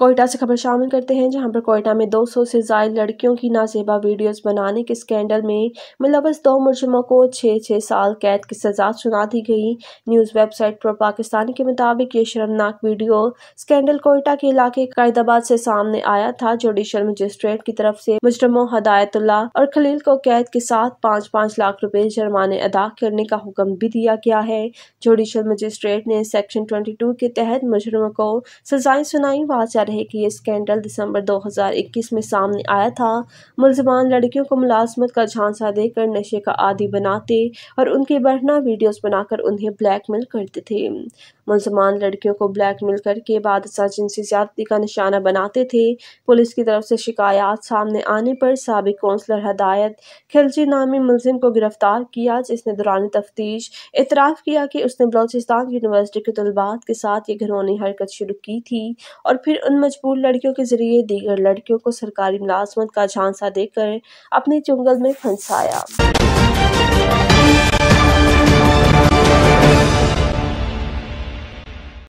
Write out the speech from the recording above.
कोयटा से खबर शामिल करते हैं जहां पर कोयटा में 200 से ज्यादा लड़कियों की नाजेबा वीडियोस बनाने के स्कैंडल में मुलवस दो मुजरमों को छः छः साल कैद की सजा सुना दी गई न्यूज़ वेबसाइट प्रो पाकिस्तानी के मुताबिक ये शर्मनाक वीडियो स्कैंडल कोयटा के इलाके कैदाबाद से सामने आया था जुडिशल मजिस्ट्रेट की तरफ से मुजरमों हदायतुल्ला और खलील को कैद के साथ पाँच पाँच लाख रुपए जुर्माने अदा करने का हुक्म भी दिया गया है जुडिशल मजिस्ट्रेट ने सेक्शन ट्वेंटी के तहत मुजरमों को सजाएं सुनाई वहाँ रहे कि यह स्कैंडल दिसंबर 2021 में सामने आया था मुलजमान लड़कियों को मुलाजमत का झांसा देकर नशे का आदि बनाते और उनके बढ़ना वीडियोस बनाकर उन्हें ब्लैकमेल करते थे मुलजमान लड़कियों को ब्लैकमेल करके बाद जिनसी ज्यादती का निशाना बनाते थे पुलिस की तरफ से शिकायत सामने आने पर सबक कौंसलर हदायत खिलजी नामी मुलिम को गिरफ्तार किया जिसने दौरान तफ्तीश इतराफ़ किया कि उसने बलोचिस्तान यूनिवर्सिटी के तलबात के साथ ये घरौनी हरकत शुरू की थी और फिर उन मजबूर लड़कियों के जरिए दीगर लड़कियों को सरकारी मुलाजमत का झांसा देकर अपने चुंगल में फंसाया